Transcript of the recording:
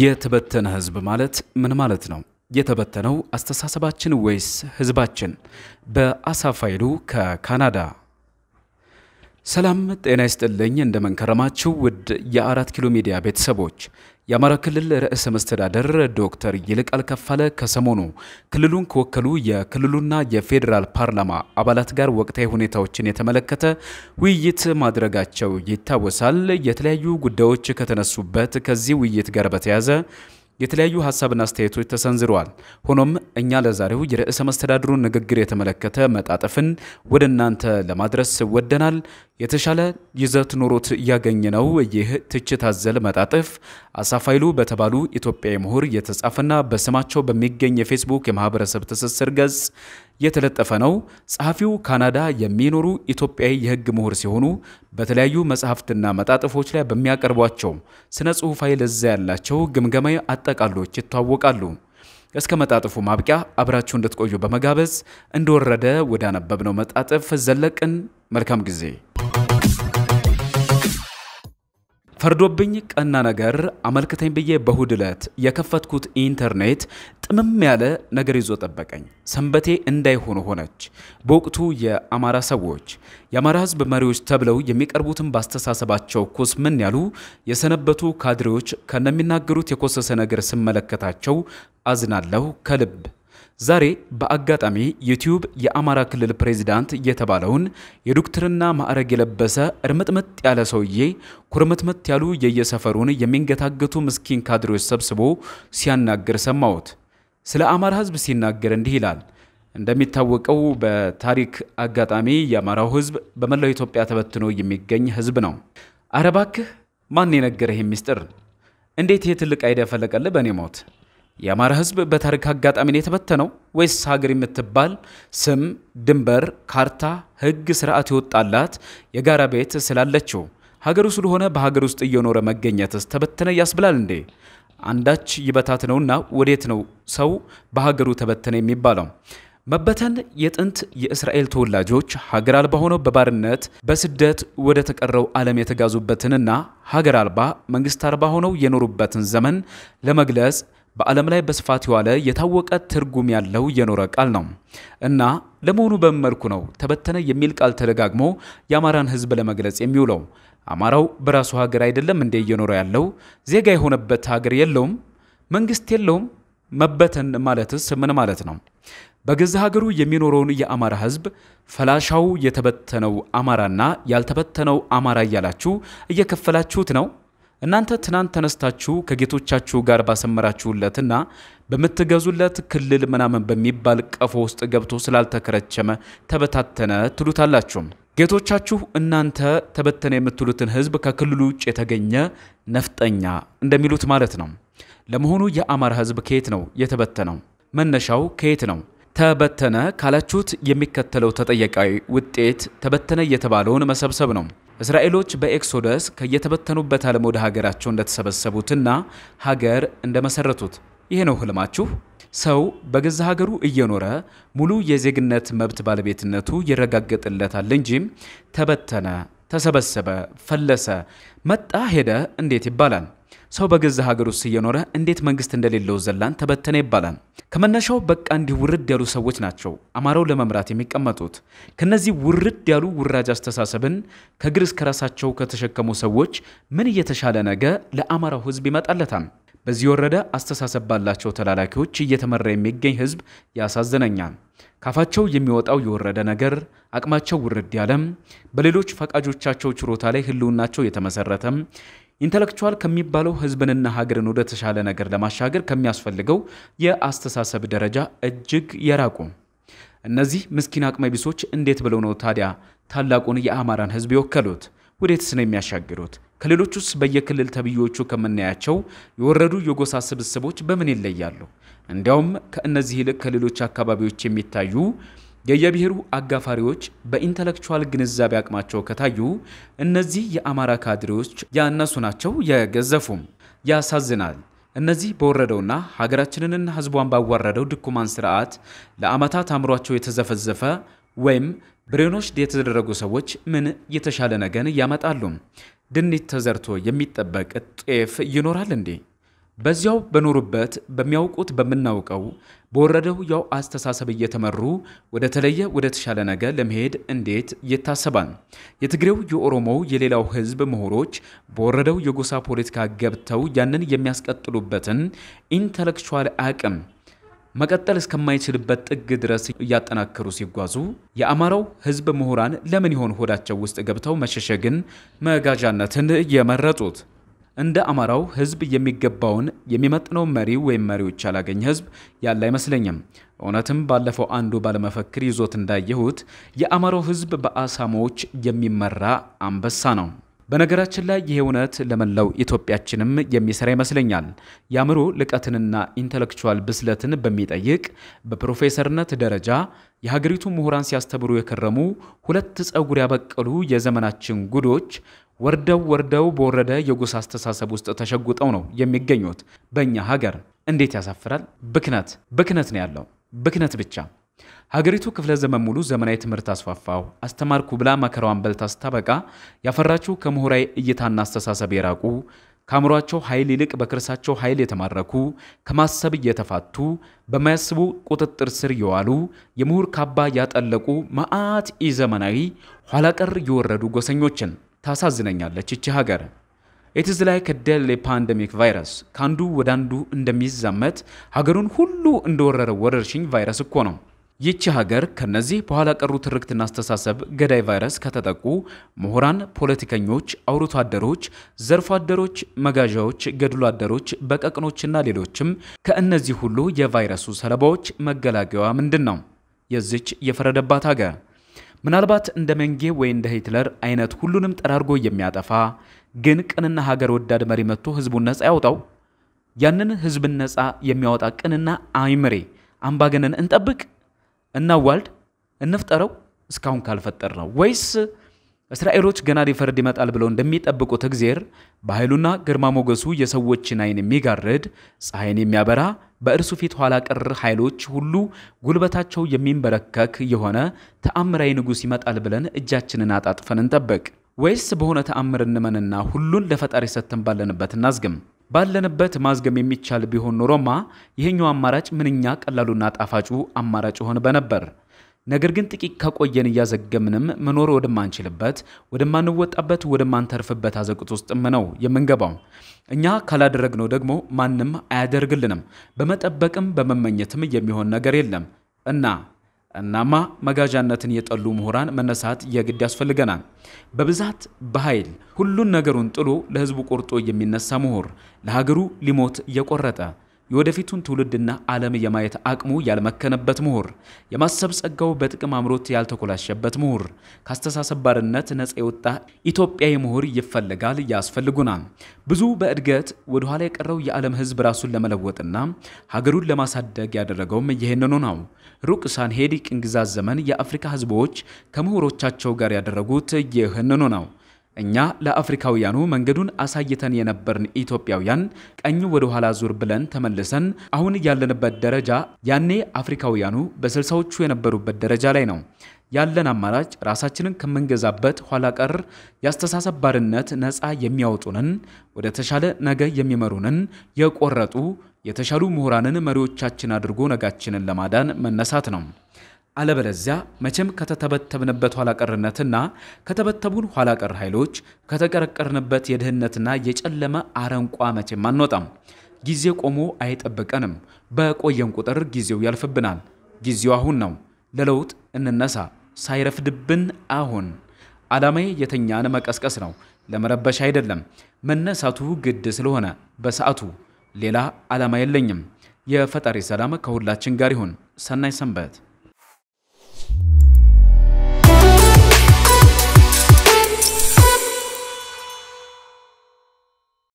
የተበተነ ህዝብ ማለት ምን ማለት ነው? የተበተነው አስተሳሰባችን ወይስ ህዝባችን? በአሳ ፋይሉ ከካናዳ። ሰላም ጤና ይስጥልኝ። እንደምንከረማችሁ ውድ የአራት ኪሎ ሚዲያ ቤተሰቦች የአማራ ክልል ርዕሰ መስተዳደር ዶክተር ይልቃል ከፋለ ከሰሞኑ ክልሉን ከወከሉ የክልሉና የፌዴራል ፓርላማ አባላት ጋር ወቅታዊ ሁኔታዎችን የተመለከተ ውይይት ማድረጋቸው ይታወሳል። የተለያዩ ጉዳዮች ከተነሱበት ከዚህ ውይይት ጋር በተያያዘ የተለያዩ ሀሳብና አስተያየቶች ተሰንዝረዋል። ሆኖም እኛ ለዛሬው የርዕሰ መስተዳድሩን ንግግር የተመለከተ መጣጥፍን ወደ እናንተ ለማድረስ ወደናል። የተሻለ ይዘት ኖሮት ነው ይህ ትችት አዘል መጣጥፍ አሳፋይሉ በተባሉ ኢትዮጵያዊ ምሁር የተጻፈና በስማቸው በሚገኝ የፌስቡክ የማህበረሰብ ትስስር ገጽ የተለጠፈ ነው። ጸሐፊው ካናዳ የሚኖሩ ኢትዮጵያዊ የሕግ ምሁር ሲሆኑ በተለያዩ መጽሐፍትና መጣጥፎች ላይ በሚያቀርቧቸው ስነ ጽሑፋዊ ለዛ ያላቸው ግምገማዊ አጠቃሎች ይታወቃሉ። እስከ መጣጥፉ ማብቂያ አብራችሁ እንድትቆዩ በመጋበዝ እንደወረደ ወዳነበብነው መጣጥፍ ዘለቅን። መልካም ጊዜ ፈርዶብኝ ቀና ነገር አመልክተኝ ብዬ በሁድ ዕለት የከፈትኩት ኢንተርኔት ጥምም ያለ ነገር ይዞ ጠበቀኝ። ሰንበቴ እንዳይሆኑ ሆነች። በወቅቱ የአማራ ሰዎች የአማራ ሕዝብ መሪዎች ተብለው የሚቀርቡትን ባስተሳሰባቸው ኮስ ምን ያሉ የሰነበቱ ካድሬዎች ከነሚናገሩት የኮሰሰ ነገር ስመለከታቸው አዝናለሁ ከልብ ዛሬ በአጋጣሚ ዩቲዩብ የአማራ ክልል ፕሬዚዳንት የተባለውን የዶክትርና ማዕረግ የለበሰ እርምጥምጥ ያለ ሰውዬ ኩርምትምት ያሉ የየሰፈሩን የሚንገታገቱ ምስኪን ካድሬዎች ሰብስቦ ሲያናግር ሰማሁት። ስለ አማራ ሕዝብ ሲናገር እንዲህ ይላል። እንደሚታወቀው በታሪክ አጋጣሚ የአማራው ሕዝብ በመላው ኢትዮጵያ ተበትኖ የሚገኝ ሕዝብ ነው። አረባክህ ማን የነገረህ ሚስጥር? እንዴት ይህ ትልቅ አይዳ ፈለቀልህ በእኔ ሞት የአማራ ህዝብ በታሪክ ነው የተበተነው ወይስ ሀገር የምትባል ስም፣ ድንበር፣ ካርታ፣ ህግ፣ ስርዓት የወጣላት የጋራ ቤት ስላለችው ሀገሩ ስለሆነ በሀገር ውስጥ እየኖረ መገኘትስ ተበተነ ያስብላል እንዴ? አንዳች ይበታት ነውና ወዴት ነው ሰው በሀገሩ ተበተነ የሚባለው? መበተን የጥንት የእስራኤል ተወላጆች ሀገር አልባ ሆነው በባርነት በስደት ወደ ተቀረው ዓለም የተጋዙበትንና ሀገር አልባ መንግስት አልባ ሆነው የኖሩበትን ዘመን ለመግለጽ በዓለም ላይ በስፋት የዋለ የታወቀ ትርጉም ያለው የኖረ ቃል ነው እና ለመሆኑ በምን መልኩ ነው ተበተነ የሚል ቃል ተደጋግሞ የአማራን ህዝብ ለመግለጽ የሚውለው? አማራው በራሱ ሀገር አይደለም እንዴ እየኖረ ያለው? ዜጋ የሆነበት ሀገር የለውም? መንግስት የለውም? መበተን ማለትስ ምን ማለት ነው? በገዛ ሀገሩ የሚኖረውን የአማራ ህዝብ ፈላሻው የተበተነው አማራና ያልተበተነው አማራ እያላችሁ እየከፈላችሁት ነው። እናንተ ትናንት ተነስታችሁ ከጌቶቻችሁ ጋር ባሰመራችሁለትና በምትገዙለት ክልል ምናምን በሚባል ቀፎ ውስጥ ገብቶ ስላልተከረቸመ ተበታተነ ትሉታላችሁም። ጌቶቻችሁ እናንተ ተበተነ የምትሉትን ህዝብ ከክልሉ ውጭ የተገኘ ነፍጠኛ እንደሚሉት ማለት ነው። ለመሆኑ የአማራ ህዝብ ከየት ነው የተበተነው? መነሻው ከየት ነው? ተበተነ ካላችሁት የሚከተለው ተጠየቃዊ ውጤት ተበተነ የተባለውን መሰብሰብ ነው። እስራኤሎች በኤክሶደስ ከየተበተኑበት ዓለም ወደ ሀገራቸው እንደተሰበሰቡትና ሀገር እንደመሰረቱት ይሄ ነው ህልማችሁ? ሰው በገዛ ሀገሩ እየኖረ ሙሉ የዜግነት መብት ባለቤትነቱ ይረጋገጥለታል እንጂ ተበተነ፣ ተሰበሰበ፣ ፈለሰ፣ መጣ፣ ሄደ እንዴት ይባላል? ሰው በገዛ ሀገር ውስጥ እየኖረ እንዴት መንግስት እንደሌለው ዘላን ተበተነ ይባላል። ከመነሻው በቃ እንዲህ ውርድ ያሉ ሰዎች ናቸው አማራው ለመምራት የሚቀመጡት። ከነዚህ ውርድ ያሉ ውራጅ አስተሳሰብን ከግር እስከ ራሳቸው ከተሸከሙ ሰዎች ምን እየተሻለ ነገ ለአማራው ህዝብ ይመጣለታል? በዚህ ወረደ አስተሳሰብ ባላቸው ተላላኪዎች እየተመራ የሚገኝ ህዝብ ያሳዝነኛል። ካፋቸው የሚወጣው የወረደ ነገር፣ አቅማቸው ውርድ ያለም፣ በሌሎች ፈቃጆቻቸው ችሮታ ላይ ህልውናቸው የተመሰረተም ኢንተለክቹዋል ከሚባለው ህዝብንና ሀገርን ወደ ተሻለ ነገር ለማሻገር ከሚያስፈልገው የአስተሳሰብ ደረጃ እጅግ የራቁ። እነዚህ ምስኪን አቅመቢሶች ቢሶች እንዴት ብለው ነው ታዲያ ታላቁን የአማራን ህዝብ የወከሉት? ወዴትስ ነው የሚያሻግሩት? ከሌሎች ውስጥ በየክልል ተብዮቹ ከምናያቸው የወረዱ የጎሳ ስብስቦች በምን ይለያሉ? እንዲያውም ከእነዚህ ይልቅ ከሌሎች አካባቢዎች የሚታዩ የየብሔሩ አጋፋሪዎች በኢንተሌክቹዋል ግንዛቤ አቅማቸው ከታዩ እነዚህ የአማራ ካድሬዎች ያነሱ ናቸው፣ የገዘፉም። ያሳዝናል። እነዚህ በወረደውና ሀገራችንንና ህዝቧን ባዋረደው ድኩማን ስርዓት ለአመታት አእምሯቸው የተዘፈዘፈ ወይም ብሬኖች የተደረጉ ሰዎች ምን የተሻለ ነገን ያመጣሉ? ድንት ተዘርቶ የሚጠበቅ ጤፍ ይኖራል እንዴ? በዚያው በኖሩበት በሚያውቁት በምናውቀው በወረደው ያው አስተሳሰብ እየተመሩ ወደ ተለየ ወደ ተሻለ ነገር ለመሄድ እንዴት ይታሰባል? የትግሬው፣ የኦሮሞው፣ የሌላው ህዝብ ምሁሮች በወረደው የጎሳ ፖለቲካ ገብተው ያንን የሚያስቀጥሉበትን ኢንተሌክቹዋል አቅም መቀጠል እስከማይችልበት ጥግ ድረስ እያጠናከሩ ሲጓዙ የአማራው ህዝብ ምሁራን ለምን ይሆን ሆዳቸው ውስጥ ገብተው መሸሸግን መጋዣነትን የመረጡት? እንደ አማራው ህዝብ የሚገባውን የሚመጥነው መሪ ወይም መሪዎች ያላገኝ ህዝብ ያለ አይመስለኝም። እውነትም ባለፈው አንዱ ባለመፈክር ይዞት እንዳየሁት የአማራው ህዝብ በአሳማዎች የሚመራ አንበሳ ነው። በነገራችን ላይ ይህ እውነት ለመላው ኢትዮጵያችንም የሚሰራ ይመስለኛል። የአእምሮ ልቀትንና ኢንተሌክቹዋል ብስለትን በሚጠይቅ በፕሮፌሰርነት ደረጃ የሀገሪቱ ምሁራን ሲያስተምሩ የከረሙ ሁለት ጸጉር ያበቀሉ የዘመናችን ጉዶች ወርደው ወርደው በወረደ የጎሳ አስተሳሰብ ውስጥ ተሸጉጠው ነው የሚገኙት። በእኛ ሀገር እንዴት ያሳፍራል! ብክነት ብክነት ነው ያለው፣ ብክነት ብቻ። ሀገሪቱ ክፍለ ዘመን ሙሉ ዘመናዊ ትምህርት አስፋፋው አስተማርኩ ብላ መከራዋን በልታ ስታበቃ ያፈራችው ከምሁራዊ እይታና አስተሳሰብ የራቁ ከአእምሯቸው ኃይል ይልቅ በክርሳቸው ኃይል የተማረኩ ከማሰብ እየተፋቱ በማያስቡ ቁጥጥር ስር የዋሉ የምሁር ካባ ያጠለቁ መዓት ዘመናዊ ኋላ ቀር የወረዱ ጎሰኞችን ታሳዝነኛለች ይቺ ሀገር። ኢትዝ ላይክ ደል ፓንደሚክ ቫይረስ ከአንዱ ወደ አንዱ እንደሚዛመት ሀገሩን ሁሉ እንደወረረ ወረርሽኝ ቫይረስ እኮ ነው። ይቺ ሀገር ከነዚህ በኋላ ቀሩ ትርክትና አስተሳሰብ ገዳይ ቫይረስ ከተጠቁ ምሁራን፣ ፖለቲከኞች፣ አውርቶ አደሮች፣ ዘርፎ አደሮች፣ መጋዣዎች፣ ገድሎ አደሮች፣ በቀቅኖችና ሌሎችም ከእነዚህ ሁሉ የቫይረሱ ሰለባዎች መገላገያ ምንድን ነው? የዚች የፈረደባት ሀገር ምናልባት እንደ መንጌ ወይ እንደ ሂትለር አይነት ሁሉንም ጠራርጎ የሚያጠፋ ግን ቅንና ሀገር ወዳድ መሪ መጥቶ ህዝቡን ነፃ ያውጣው። ያንን ህዝብን ነፃ የሚያወጣ ቅንና አይምሬ አምባገነን እንጠብቅ፣ እናዋልድ፣ እንፍጠረው እስካሁን ካልፈጠር ነው ወይስ እስራኤሎች ገና ሊፈርድ ይመጣል ብለው እንደሚጠብቁት እግዜር በኃይሉና ግርማ ሞገሱ የሰዎችን አይን የሚጋርድ ፀሐይን የሚያበራ በእርሱ ፊት ኋላ ቀር ኃይሎች ሁሉ ጉልበታቸው የሚንበረከክ የሆነ ተአምራዊ ንጉሥ ይመጣል ብለን እጃችንን አጣጥፈን እንጠበቅ ወይስ በሆነ ተአምር እንመንና ሁሉን ለፈጣሪ ሰጥተን ባለንበት እናዝግም? ባለንበት ማዝገም የሚቻል ቢሆን ኖሮማ ይህኛው አማራጭ ምንኛ ቀላሉና ጣፋጩ አማራጭ ሆን በነበር። ነገር ግን ጥቂት ከቆየን እያዘገምንም መኖር ወደማንችልበት፣ ወደማንወጣበት፣ ወደማንተርፍበት አዘቅት ውስጥም ነው የምንገባው። እኛ ካላደረግነው ደግሞ ማንም አያደርግልንም። በመጠበቅም በመመኘትም የሚሆን ነገር የለም እና እናማ መጋዣነትን የጠሉ ምሁራን መነሳት የግድ ያስፈልገናል። በብዛት በኃይል ሁሉን ነገሩን ጥሎ ለሕዝቡ ቆርጦ የሚነሳ ምሁር፣ ለሀገሩ ሊሞት የቆረጠ የወደፊቱን ትውልድና ዓለም የማየት አቅሙ ያልመከነበት ምሁር፣ የማሰብ ጸጋው በጥቅም አምሮት ያልተኮላሸበት ምሁር፣ ከአስተሳሰብ ባርነት ነፃ የወጣ ኢትዮጵያዊ ምሁር ይፈልጋል ያስፈልጉናል። ብዙ በእድገት ወደኋላ የቀረው የዓለም ሕዝብ ራሱን ለመለወጥና ሀገሩን ለማሳደግ ያደረገውም ይህንኑ ነው። ሩቅ ሳንሄድ ቅኝ ግዛት ዘመን የአፍሪካ ሕዝቦች ከምሁሮቻቸው ጋር ያደረጉት ይህንኑ ነው። እኛ ለአፍሪካውያኑ መንገዱን አሳይተን የነበርን ኢትዮጵያውያን ቀኝ ወደ ኋላ ዙር ብለን ተመልሰን አሁን ያለንበት ደረጃ ያኔ አፍሪካውያኑ በስልሳዎቹ የነበሩበት ደረጃ ላይ ነው። ያለን አማራጭ ራሳችንን ከምንገዛበት ኋላ ቀር የአስተሳሰብ ባርነት ነፃ የሚያወጡንን ወደ ተሻለ ነገ የሚመሩንን የቆረጡ የተሻሉ ምሁራንን መሪዎቻችን አድርጎ ነጋችንን ለማዳን መነሳት ነው። አለበለዚያ መቼም ከተተበተብንበት ኋላቀርነትና ከተበተቡን ኋላቀር ኃይሎች ከተቀረቀርንበት የድህነትና የጨለመ አረንቋ መቼም አንወጣም። ጊዜ ቆሞ አይጠብቀንም። በቆየን ቁጥር ጊዜው ያልፍብናል። ጊዜው አሁን ነው። ለለውጥ እንነሳ፣ ሳይረፍድብን አሁን። ዓላማዬ የተኛን መቀስቀስ ነው፣ ለመረበሽ አይደለም። መነሳቱ ግድ ስለሆነ በሰዓቱ። ሌላ ዓላማ የለኝም። የፈጣሪ ሰላም ከሁላችን ጋር ይሁን። ሰናይ ሰንበት።